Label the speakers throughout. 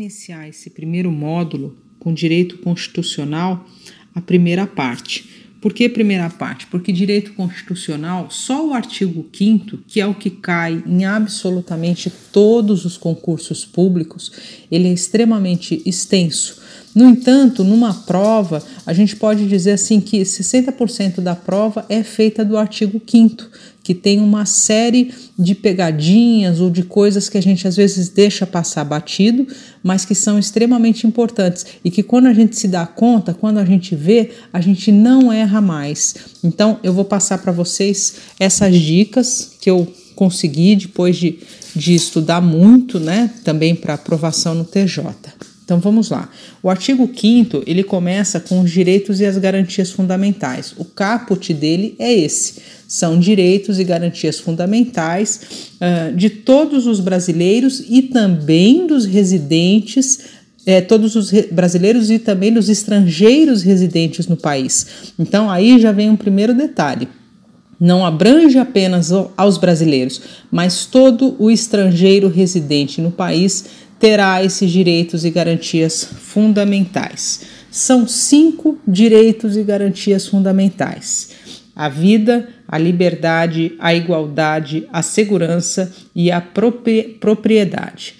Speaker 1: Iniciar esse primeiro módulo com direito constitucional, a primeira parte. Por que primeira parte? Porque direito constitucional, só o artigo 5, que é o que cai em absolutamente todos os concursos públicos, ele é extremamente extenso no entanto, numa prova, a gente pode dizer assim que 60% da prova é feita do artigo 5 que tem uma série de pegadinhas ou de coisas que a gente às vezes deixa passar batido, mas que são extremamente importantes e que quando a gente se dá conta, quando a gente vê, a gente não erra mais. Então, eu vou passar para vocês essas dicas que eu consegui depois de, de estudar muito, né, também para aprovação no TJ. Então vamos lá. O artigo 5 ele começa com os direitos e as garantias fundamentais. O caput dele é esse: são direitos e garantias fundamentais uh, de todos os brasileiros e também dos residentes é, todos os brasileiros e também dos estrangeiros residentes no país. Então, aí já vem um primeiro detalhe. Não abrange apenas aos brasileiros, mas todo o estrangeiro residente no país terá esses direitos e garantias fundamentais. São cinco direitos e garantias fundamentais: a vida, a liberdade, a igualdade, a segurança e a propriedade.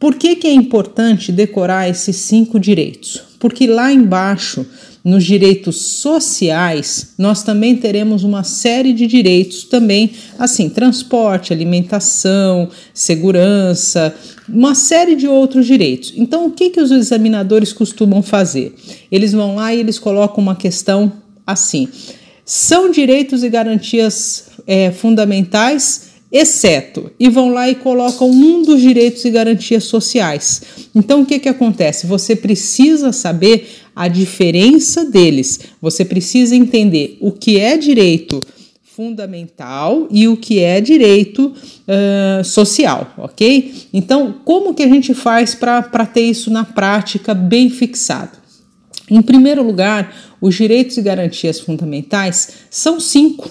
Speaker 1: Por que, que é importante decorar esses cinco direitos? Porque lá embaixo nos direitos sociais, nós também teremos uma série de direitos também, assim, transporte, alimentação, segurança, uma série de outros direitos. Então, o que, que os examinadores costumam fazer? Eles vão lá e eles colocam uma questão assim: são direitos e garantias é, fundamentais exceto, e vão lá e colocam um dos direitos e garantias sociais. Então, o que, que acontece? Você precisa saber a diferença deles. Você precisa entender o que é direito fundamental e o que é direito uh, social, ok? Então, como que a gente faz para ter isso na prática bem fixado? Em primeiro lugar, os direitos e garantias fundamentais são cinco.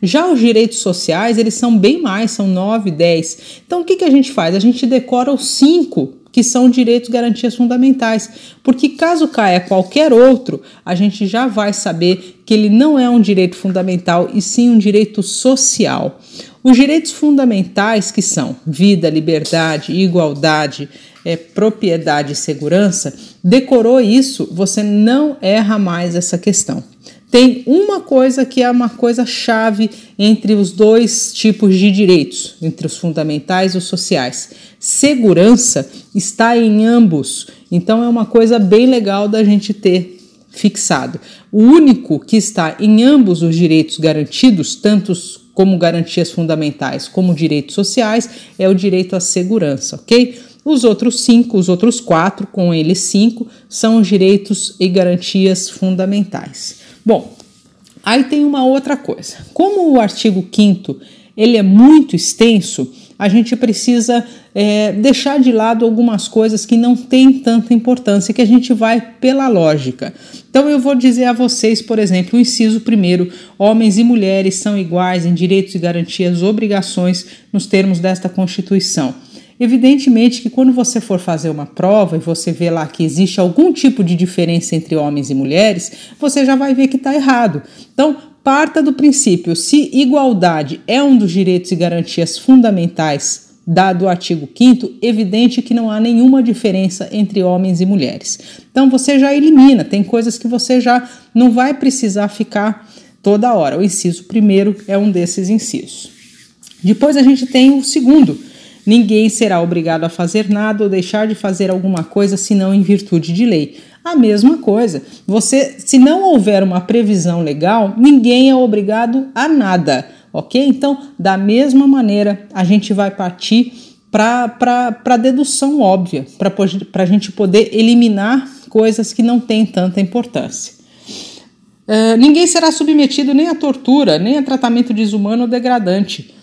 Speaker 1: Já os direitos sociais, eles são bem mais, são nove, dez. Então, o que, que a gente faz? A gente decora os cinco que são direitos e garantias fundamentais, porque caso caia qualquer outro, a gente já vai saber que ele não é um direito fundamental e sim um direito social. Os direitos fundamentais que são vida, liberdade, igualdade, é, propriedade e segurança, decorou isso, você não erra mais essa questão tem uma coisa que é uma coisa chave entre os dois tipos de direitos, entre os fundamentais e os sociais. Segurança está em ambos, então é uma coisa bem legal da gente ter fixado. O único que está em ambos os direitos garantidos, tanto como garantias fundamentais como direitos sociais, é o direito à segurança, ok? Os outros cinco, os outros quatro, com eles cinco, são os direitos e garantias fundamentais. Bom, aí tem uma outra coisa. Como o artigo 5 ele é muito extenso, a gente precisa é, deixar de lado algumas coisas que não têm tanta importância, que a gente vai pela lógica. Então eu vou dizer a vocês, por exemplo, o inciso primeiro: homens e mulheres são iguais em direitos e garantias, obrigações nos termos desta Constituição. Evidentemente que quando você for fazer uma prova e você vê lá que existe algum tipo de diferença entre homens e mulheres, você já vai ver que está errado. Então, parta do princípio: se igualdade é um dos direitos e garantias fundamentais dado o artigo 5 evidente que não há nenhuma diferença entre homens e mulheres. Então você já elimina, tem coisas que você já não vai precisar ficar toda hora. O inciso primeiro é um desses incisos. Depois a gente tem o segundo, Ninguém será obrigado a fazer nada ou deixar de fazer alguma coisa senão em virtude de lei. A mesma coisa, você, se não houver uma previsão legal, ninguém é obrigado a nada, ok? Então, da mesma maneira, a gente vai partir para dedução óbvia, para a gente poder eliminar coisas que não têm tanta importância. Uh, ninguém será submetido nem à tortura, nem a tratamento desumano ou degradante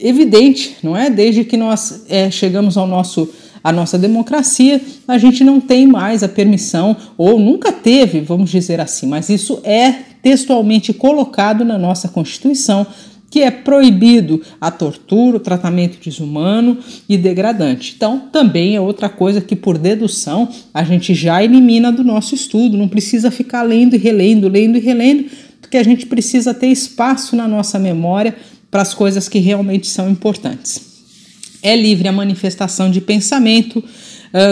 Speaker 1: evidente, não é? Desde que nós é, chegamos ao nosso a nossa democracia, a gente não tem mais a permissão, ou nunca teve, vamos dizer assim, mas isso é textualmente colocado na nossa Constituição, que é proibido a tortura, o tratamento desumano e degradante. Então, também é outra coisa que, por dedução, a gente já elimina do nosso estudo, não precisa ficar lendo e relendo, lendo e relendo, porque a gente precisa ter espaço na nossa memória para as coisas que realmente são importantes. É livre a manifestação de pensamento,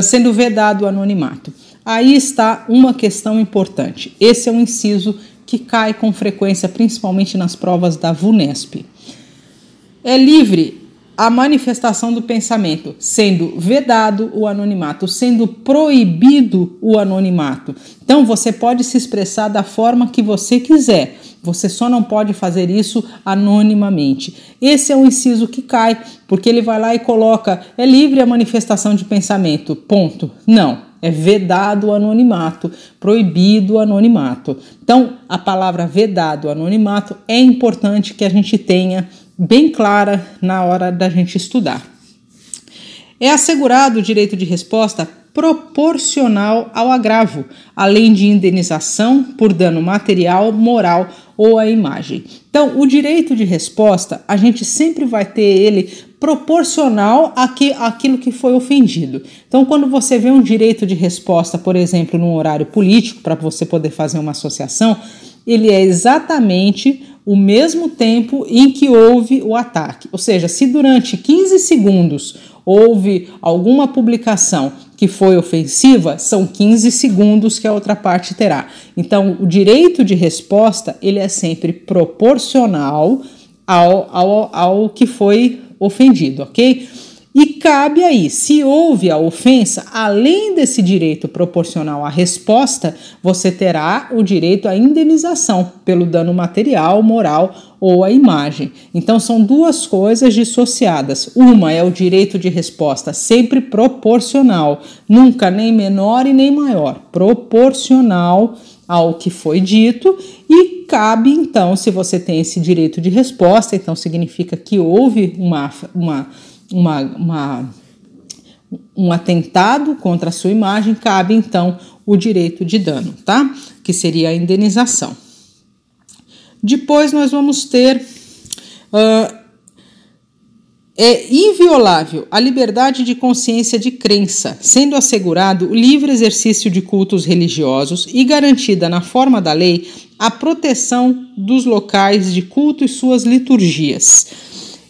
Speaker 1: sendo vedado o anonimato. Aí está uma questão importante. Esse é um inciso que cai com frequência, principalmente nas provas da VUNESP. É livre a manifestação do pensamento, sendo vedado o anonimato, sendo proibido o anonimato. Então você pode se expressar da forma que você quiser. Você só não pode fazer isso anonimamente. Esse é um inciso que cai, porque ele vai lá e coloca: é livre a manifestação de pensamento. Ponto. Não. É vedado o anonimato, proibido o anonimato. Então, a palavra vedado, o anonimato, é importante que a gente tenha bem clara na hora da gente estudar. É assegurado o direito de resposta proporcional ao agravo, além de indenização por dano material, moral ou à imagem. Então, o direito de resposta, a gente sempre vai ter ele proporcional que àquilo que foi ofendido. Então, quando você vê um direito de resposta, por exemplo, num horário político, para você poder fazer uma associação, ele é exatamente o mesmo tempo em que houve o ataque. Ou seja, se durante 15 segundos houve alguma publicação que foi ofensiva, são 15 segundos que a outra parte terá. Então, o direito de resposta ele é sempre proporcional ao, ao, ao que foi ofendido, ok? E cabe aí, se houve a ofensa, além desse direito proporcional à resposta, você terá o direito à indenização pelo dano material, moral ou à imagem. Então são duas coisas dissociadas. Uma é o direito de resposta sempre proporcional, nunca nem menor e nem maior, proporcional ao que foi dito e cabe então, se você tem esse direito de resposta, então significa que houve uma uma uma, uma, um atentado contra a sua imagem, cabe então o direito de dano, tá? Que seria a indenização. Depois nós vamos ter uh, é inviolável a liberdade de consciência de crença, sendo assegurado o livre exercício de cultos religiosos e garantida, na forma da lei, a proteção dos locais de culto e suas liturgias.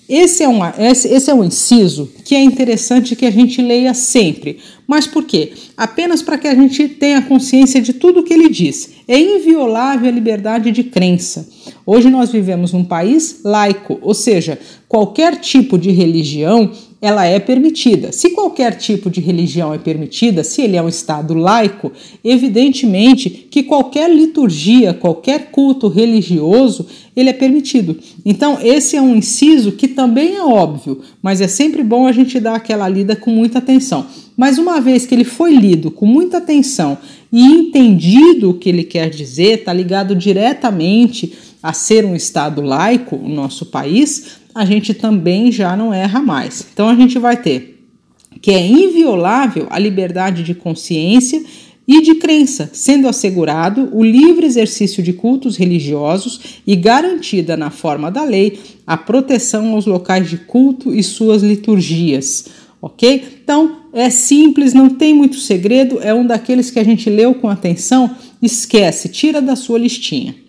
Speaker 1: Esse é, um, esse é um inciso que é interessante que a gente leia sempre. Mas por quê? Apenas para que a gente tenha consciência de tudo o que ele diz. É inviolável a liberdade de crença. Hoje nós vivemos num país laico, ou seja, qualquer tipo de religião ela é permitida. Se qualquer tipo de religião é permitida, se ele é um Estado laico, evidentemente que qualquer liturgia, qualquer culto religioso, ele é permitido. Então, esse é um inciso que também é óbvio, mas é sempre bom a gente dar aquela lida com muita atenção. Mas uma vez que ele foi lido com muita atenção e entendido o que ele quer dizer, está ligado diretamente a ser um Estado laico, o nosso país, a gente também já não erra mais. Então a gente vai ter que é inviolável a liberdade de consciência e de crença, sendo assegurado o livre exercício de cultos religiosos e garantida, na forma da lei, a proteção aos locais de culto e suas liturgias. Ok? Então é simples, não tem muito segredo, é um daqueles que a gente leu com atenção, esquece, tira da sua listinha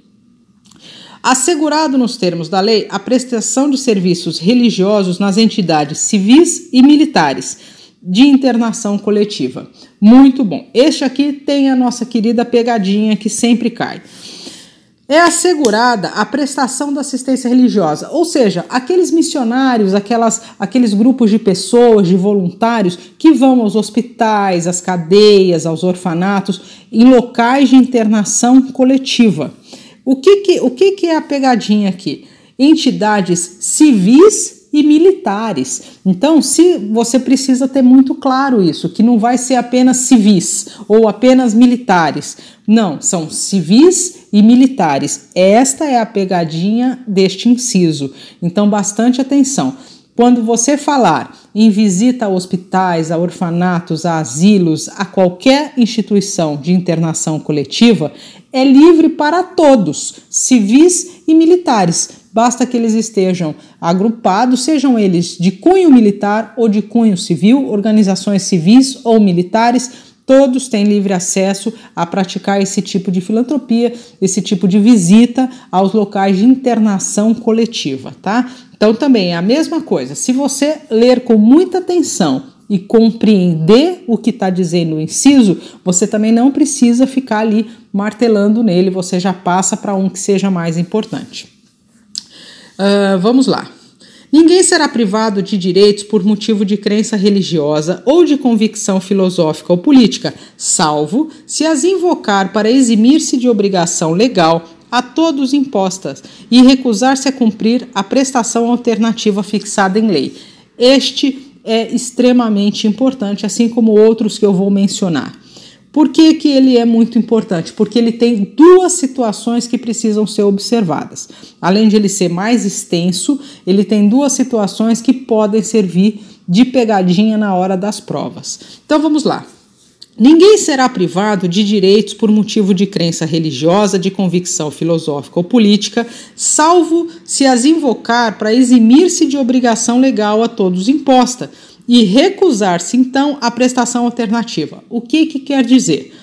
Speaker 1: assegurado nos termos da lei a prestação de serviços religiosos nas entidades civis e militares de internação coletiva. Muito bom. Este aqui tem a nossa querida pegadinha que sempre cai. É assegurada a prestação da assistência religiosa, ou seja, aqueles missionários, aquelas, aqueles grupos de pessoas, de voluntários que vão aos hospitais, às cadeias, aos orfanatos, em locais de internação coletiva. O que, que, o que, que é a pegadinha aqui? Entidades civis e militares. Então, se você precisa ter muito claro isso, que não vai ser apenas civis ou apenas militares. Não, são civis e militares. Esta é a pegadinha deste inciso. Então, bastante atenção. Quando você falar em visita a hospitais, a orfanatos, a asilos, a qualquer instituição de internação coletiva, é livre para todos, civis e militares, basta que eles estejam agrupados, sejam eles de cunho militar ou de cunho civil, organizações civis ou militares, todos têm livre acesso a praticar esse tipo de filantropia, esse tipo de visita aos locais de internação coletiva, tá? Então também é a mesma coisa. Se você ler com muita atenção e compreender o que está dizendo o inciso, você também não precisa ficar ali martelando nele, você já passa para um que seja mais importante. Uh, vamos lá. Ninguém será privado de direitos por motivo de crença religiosa ou de convicção filosófica ou política, salvo se as invocar para eximir-se de obrigação legal a todos impostas e recusar-se a cumprir a prestação alternativa fixada em lei. Este é extremamente importante, assim como outros que eu vou mencionar. Por que, que ele é muito importante? Porque ele tem duas situações que precisam ser observadas. Além de ele ser mais extenso, ele tem duas situações que podem servir de pegadinha na hora das provas. Então vamos lá. Ninguém será privado de direitos por motivo de crença religiosa, de convicção filosófica ou política, salvo se as invocar para eximir-se de obrigação legal a todos imposta e recusar-se então à prestação alternativa. O que, que quer dizer?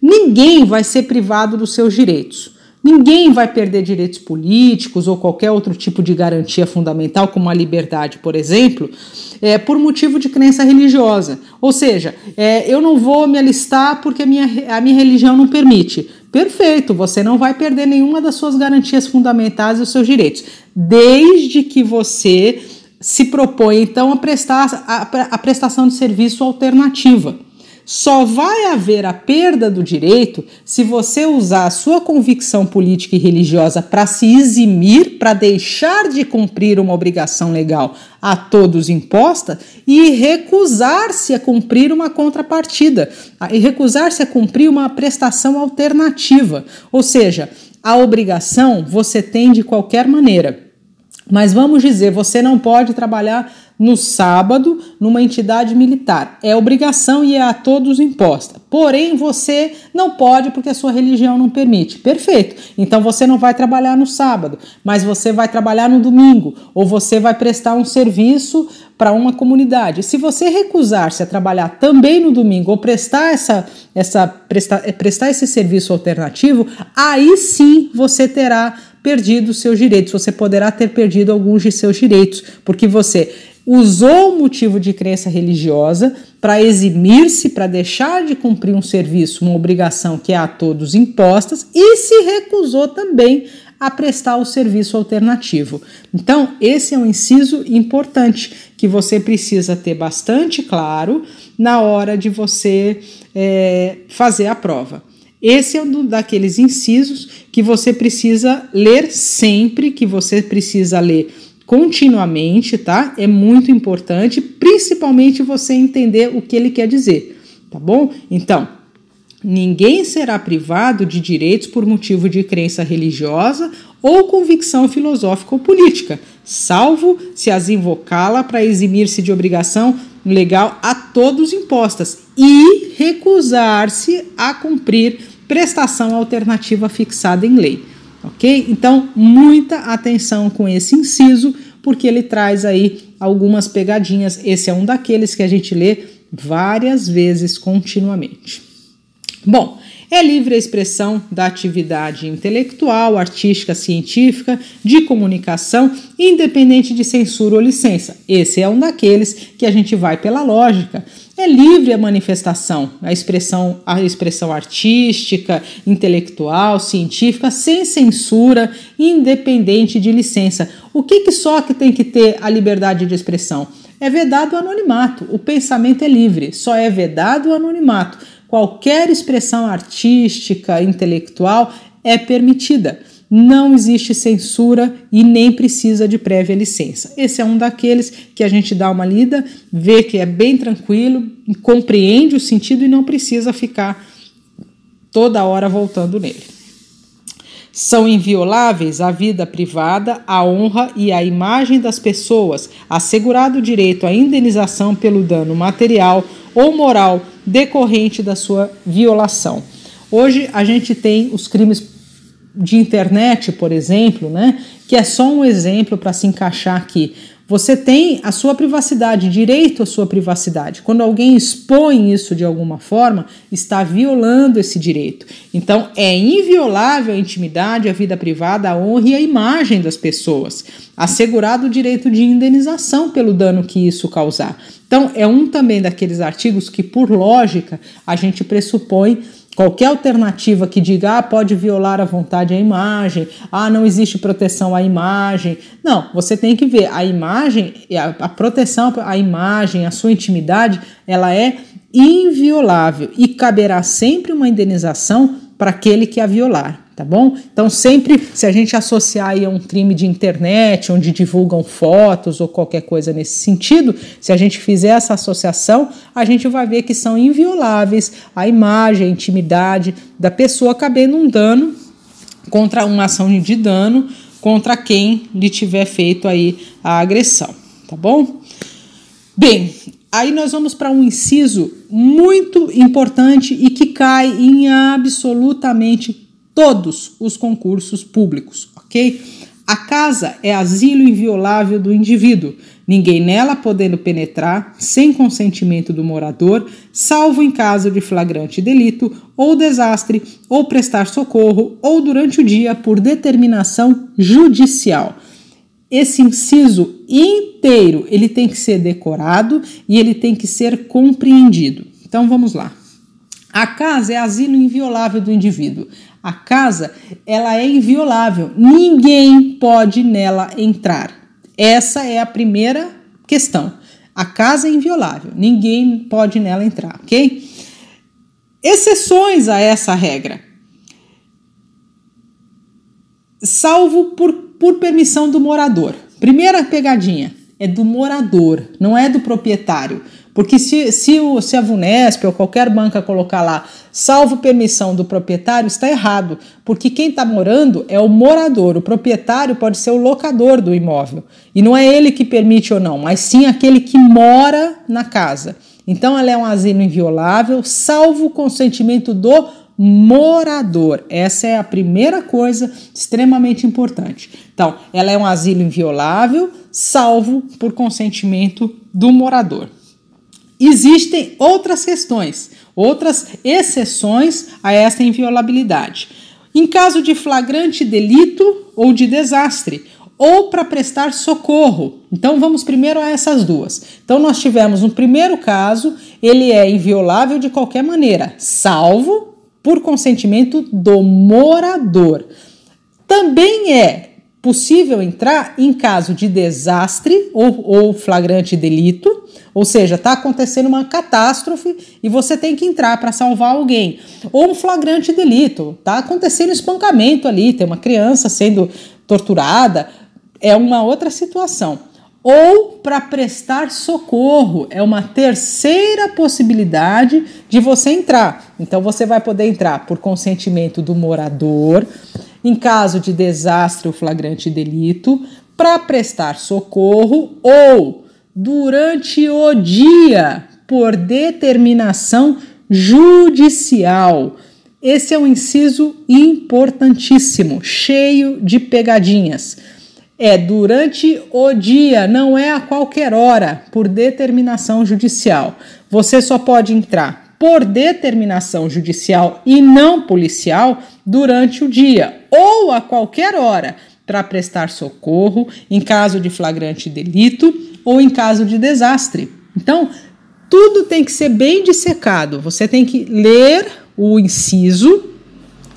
Speaker 1: Ninguém vai ser privado dos seus direitos Ninguém vai perder direitos políticos ou qualquer outro tipo de garantia fundamental, como a liberdade, por exemplo, é, por motivo de crença religiosa. Ou seja, é, eu não vou me alistar porque a minha, a minha religião não permite. Perfeito, você não vai perder nenhuma das suas garantias fundamentais e os seus direitos, desde que você se propõe então a prestar a, a prestação de serviço alternativa. Só vai haver a perda do direito se você usar a sua convicção política e religiosa para se eximir, para deixar de cumprir uma obrigação legal a todos imposta e recusar-se a cumprir uma contrapartida, e recusar-se a cumprir uma prestação alternativa. Ou seja, a obrigação você tem de qualquer maneira. Mas vamos dizer, você não pode trabalhar no sábado numa entidade militar. É obrigação e é a todos imposta. Porém, você não pode porque a sua religião não permite. Perfeito. Então você não vai trabalhar no sábado, mas você vai trabalhar no domingo ou você vai prestar um serviço para uma comunidade. Se você recusar-se a trabalhar também no domingo ou prestar essa, essa prestar, eh, prestar esse serviço alternativo, aí sim você terá perdido seus direitos, você poderá ter perdido alguns de seus direitos, porque você usou o motivo de crença religiosa para eximir-se, para deixar de cumprir um serviço, uma obrigação que é a todos impostas e se recusou também a prestar o serviço alternativo. Então, esse é um inciso importante que você precisa ter bastante claro na hora de você é, fazer a prova. Esse é um daqueles incisos que você precisa ler sempre, que você precisa ler continuamente, tá? É muito importante, principalmente você entender o que ele quer dizer, tá bom? Então, ninguém será privado de direitos por motivo de crença religiosa ou convicção filosófica ou política, salvo se as invocá-la para eximir-se de obrigação legal a todos impostas e recusar-se a cumprir prestação alternativa fixada em lei ok? Então, muita atenção com esse inciso, porque ele traz aí algumas pegadinhas. Esse é um daqueles que a gente lê várias vezes continuamente. Bom, é livre a expressão da atividade intelectual, artística, científica, de comunicação, independente de censura ou licença. Esse é um daqueles que a gente vai pela lógica é livre a manifestação, a expressão, a expressão artística, intelectual, científica, sem censura, independente de licença. O que, que só que tem que ter a liberdade de expressão? É vedado o anonimato. O pensamento é livre, só é vedado o anonimato. Qualquer expressão artística, intelectual é permitida não existe censura e nem precisa de prévia licença. Esse é um daqueles que a gente dá uma lida, vê que é bem tranquilo, compreende o sentido e não precisa ficar toda hora voltando nele. São invioláveis a vida privada, a honra e a imagem das pessoas, assegurado o direito à indenização pelo dano material ou moral decorrente da sua violação. Hoje a gente tem os crimes de internet, por exemplo, né? Que é só um exemplo para se encaixar aqui. Você tem a sua privacidade, direito à sua privacidade. Quando alguém expõe isso de alguma forma, está violando esse direito. Então, é inviolável a intimidade, a vida privada, a honra e a imagem das pessoas. Assegurado o direito de indenização pelo dano que isso causar. Então, é um também daqueles artigos que, por lógica, a gente pressupõe Qualquer alternativa que diga ah, pode violar à vontade a imagem, ah, não existe proteção à imagem. Não, você tem que ver a imagem, a, a proteção à imagem, a sua intimidade, ela é inviolável e caberá sempre uma indenização para aquele que a violar, tá bom? Então, sempre se a gente associar aí a um crime de internet, onde divulgam fotos ou qualquer coisa nesse sentido, se a gente fizer essa associação, a gente vai ver que são invioláveis a imagem, a intimidade da pessoa cabendo um dano contra uma ação de dano contra quem lhe tiver feito aí a agressão, tá bom? Bem, aí nós vamos para um inciso muito importante e que cai em absolutamente todos os concursos públicos, ok? A casa é asilo inviolável do indivíduo, ninguém nela podendo penetrar sem consentimento do morador, salvo em caso de flagrante delito ou desastre, ou prestar socorro, ou durante o dia por determinação judicial esse inciso inteiro, ele tem que ser decorado e ele tem que ser compreendido. Então vamos lá. A casa é asilo inviolável do indivíduo. A casa, ela é inviolável. Ninguém pode nela entrar. Essa é a primeira questão. A casa é inviolável. Ninguém pode nela entrar, OK? Exceções a essa regra. Salvo por por permissão do morador. Primeira pegadinha é do morador, não é do proprietário. Porque se, se, o, se a Vunesp ou qualquer banca colocar lá, salvo permissão do proprietário, está errado. Porque quem está morando é o morador. O proprietário pode ser o locador do imóvel. E não é ele que permite ou não, mas sim aquele que mora na casa. Então ela é um asilo inviolável, salvo o consentimento do morador. Essa é a primeira coisa extremamente importante. Então, ela é um asilo inviolável, salvo por consentimento do morador. Existem outras questões, outras exceções a esta inviolabilidade. Em caso de flagrante delito ou de desastre, ou para prestar socorro. Então vamos primeiro a essas duas. Então nós tivemos um primeiro caso, ele é inviolável de qualquer maneira, salvo por consentimento do morador. Também é possível entrar em caso de desastre ou, ou flagrante delito, ou seja, está acontecendo uma catástrofe e você tem que entrar para salvar alguém, ou um flagrante delito, está acontecendo espancamento ali, tem uma criança sendo torturada, é uma outra situação ou para prestar socorro. É uma terceira possibilidade de você entrar. Então você vai poder entrar por consentimento do morador, em caso de desastre ou flagrante delito, para prestar socorro ou durante o dia por determinação judicial. Esse é um inciso importantíssimo, cheio de pegadinhas é durante o dia, não é a qualquer hora, por determinação judicial. Você só pode entrar por determinação judicial e não policial durante o dia ou a qualquer hora para prestar socorro em caso de flagrante delito ou em caso de desastre. Então, tudo tem que ser bem dissecado. Você tem que ler o inciso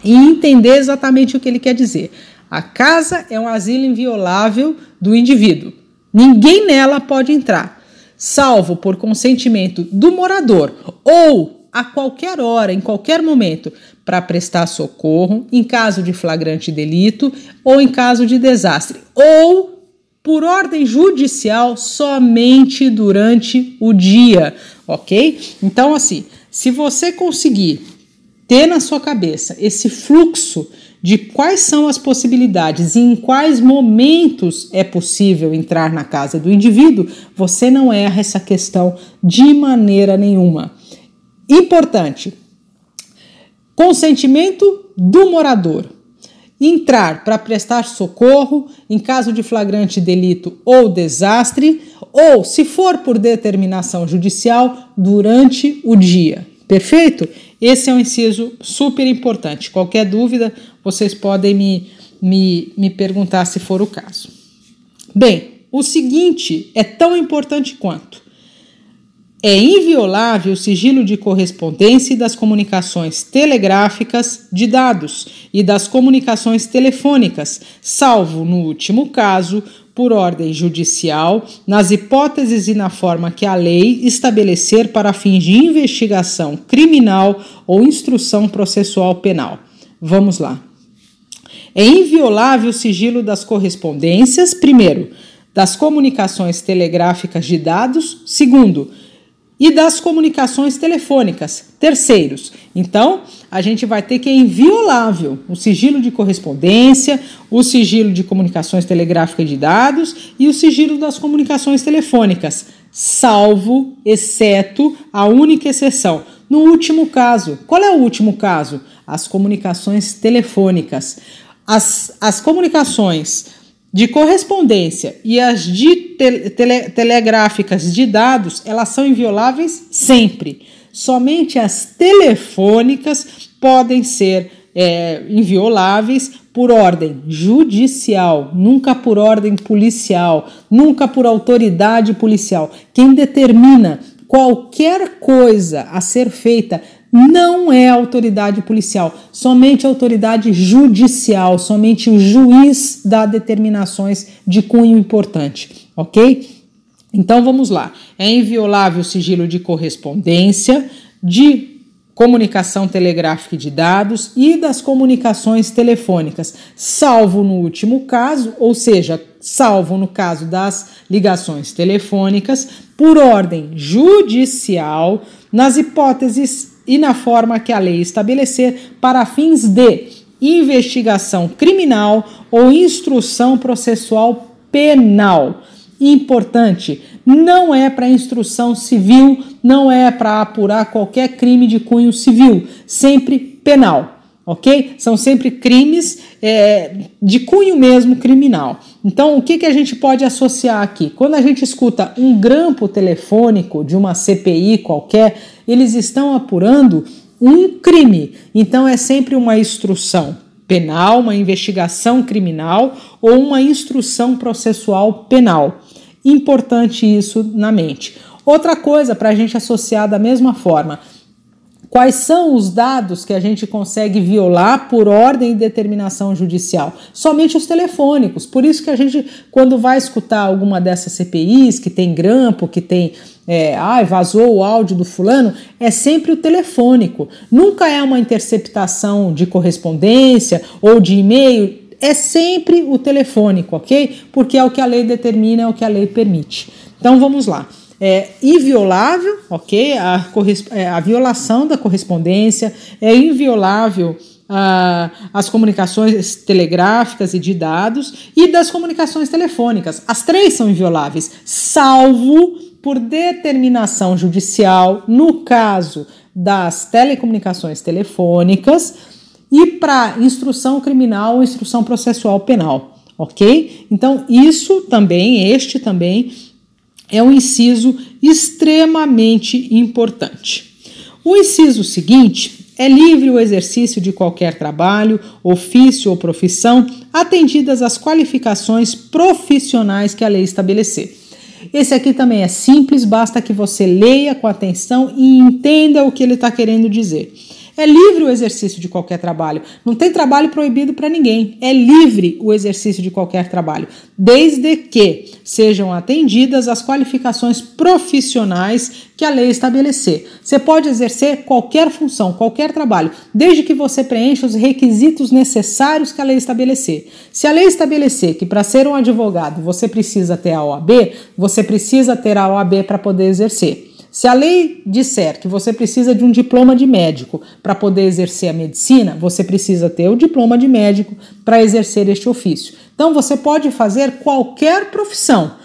Speaker 1: e entender exatamente o que ele quer dizer. A casa é um asilo inviolável do indivíduo. Ninguém nela pode entrar, salvo por consentimento do morador ou a qualquer hora, em qualquer momento, para prestar socorro em caso de flagrante delito ou em caso de desastre, ou por ordem judicial somente durante o dia, ok? Então, assim, se você conseguir ter na sua cabeça esse fluxo de quais são as possibilidades e em quais momentos é possível entrar na casa do indivíduo, você não erra essa questão de maneira nenhuma. Importante: consentimento do morador. Entrar para prestar socorro em caso de flagrante delito ou desastre, ou, se for por determinação judicial, durante o dia. Perfeito? Esse é um inciso super importante. Qualquer dúvida, vocês podem me, me, me perguntar se for o caso. Bem, o seguinte é tão importante quanto. É inviolável o sigilo de correspondência e das comunicações telegráficas de dados e das comunicações telefônicas, salvo, no último caso, por ordem judicial, nas hipóteses e na forma que a lei estabelecer para fins de investigação criminal ou instrução processual penal. Vamos lá. É inviolável o sigilo das correspondências, primeiro, das comunicações telegráficas de dados, segundo, e das comunicações telefônicas, terceiros. Então, a gente vai ter que é inviolável o sigilo de correspondência, o sigilo de comunicações telegráficas de dados e o sigilo das comunicações telefônicas, salvo, exceto a única exceção. No último caso, qual é o último caso? As comunicações telefônicas as, as comunicações de correspondência e as de tele, tele, telegráficas de dados, elas são invioláveis sempre. Somente as telefônicas podem ser é, invioláveis por ordem judicial, nunca por ordem policial, nunca por autoridade policial. Quem determina qualquer coisa a ser feita não é autoridade policial, somente autoridade judicial, somente o juiz dá determinações de cunho importante, ok? Então vamos lá. É inviolável o sigilo de correspondência, de comunicação telegráfica de dados e das comunicações telefônicas, salvo no último caso, ou seja, salvo no caso das ligações telefônicas, por ordem judicial, nas hipóteses e na forma que a lei estabelecer para fins de investigação criminal ou instrução processual penal. Importante, não é para instrução civil, não é para apurar qualquer crime de cunho civil, sempre penal, ok? São sempre crimes é, de cunho mesmo criminal. Então, o que, que a gente pode associar aqui? Quando a gente escuta um grampo telefônico de uma CPI qualquer, eles estão apurando um crime. Então, é sempre uma instrução penal, uma investigação criminal ou uma instrução processual penal. Importante isso na mente. Outra coisa para a gente associar da mesma forma Quais são os dados que a gente consegue violar por ordem e determinação judicial? Somente os telefônicos. Por isso que a gente, quando vai escutar alguma dessas CPIs, que tem grampo, que tem é, ah, vazou o áudio do fulano, é sempre o telefônico. Nunca é uma interceptação de correspondência ou de e-mail, é sempre o telefônico, ok? Porque é o que a lei determina, é o que a lei permite. Então vamos lá é inviolável, ok? A, é, a violação da correspondência é inviolável ah, as comunicações telegráficas e de dados e das comunicações telefônicas. As três são invioláveis, salvo por determinação judicial, no caso das telecomunicações telefônicas, e para instrução criminal ou instrução processual penal, ok? Então, isso também, este também, é um inciso extremamente importante. O inciso seguinte é livre o exercício de qualquer trabalho, ofício ou profissão, atendidas as qualificações profissionais que a lei estabelecer. Esse aqui também é simples, basta que você leia com atenção e entenda o que ele está querendo dizer. É livre o exercício de qualquer trabalho. Não tem trabalho proibido para ninguém. É livre o exercício de qualquer trabalho, desde que sejam atendidas as qualificações profissionais que a lei estabelecer. Você pode exercer qualquer função, qualquer trabalho, desde que você preencha os requisitos necessários que a lei estabelecer. Se a lei estabelecer que para ser um advogado você precisa ter a OAB, você precisa ter a OAB para poder exercer. Se a lei disser que você precisa de um diploma de médico para poder exercer a medicina, você precisa ter o diploma de médico para exercer este ofício. Então você pode fazer qualquer profissão.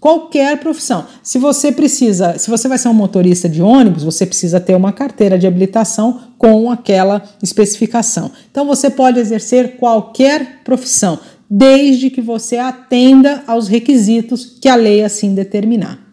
Speaker 1: Qualquer profissão. Se você precisa, se você vai ser um motorista de ônibus, você precisa ter uma carteira de habilitação com aquela especificação. Então você pode exercer qualquer profissão, desde que você atenda aos requisitos que a lei assim determinar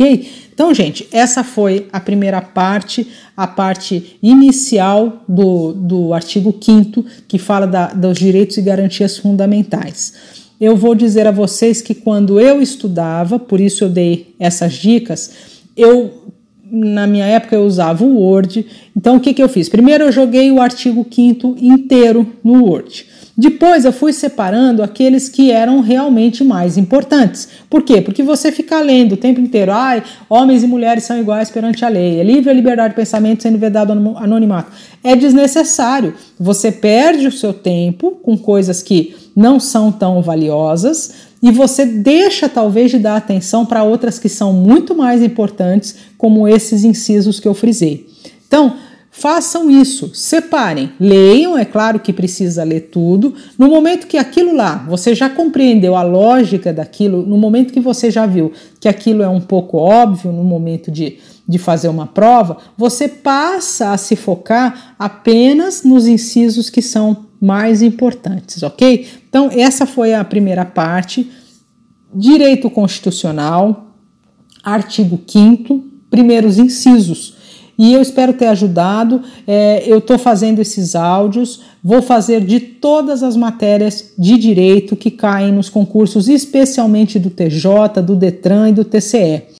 Speaker 1: ok? Então, gente, essa foi a primeira parte, a parte inicial do, do artigo 5 que fala da, dos direitos e garantias fundamentais eu vou dizer a vocês que quando eu estudava, por isso eu dei essas dicas, eu na minha época eu usava o Word. Então o que, que eu fiz? Primeiro eu joguei o artigo 5 inteiro no Word. Depois eu fui separando aqueles que eram realmente mais importantes. Por quê? Porque você fica lendo o tempo inteiro, ai, homens e mulheres são iguais perante a lei, é livre a liberdade de pensamento sendo vedado anonimato. É desnecessário. Você perde o seu tempo com coisas que não são tão valiosas e você deixa talvez de dar atenção para outras que são muito mais importantes, como esses incisos que eu frisei. Então, façam isso, separem, leiam, é claro que precisa ler tudo. No momento que aquilo lá, você já compreendeu a lógica daquilo, no momento que você já viu que aquilo é um pouco óbvio, no momento de de fazer uma prova, você passa a se focar apenas nos incisos que são mais importantes, ok? Então, essa foi a primeira parte. Direito constitucional, artigo 5, primeiros incisos. E eu espero ter ajudado. É, eu estou fazendo esses áudios, vou fazer de todas as matérias de direito que caem nos concursos, especialmente do TJ, do Detran e do TCE.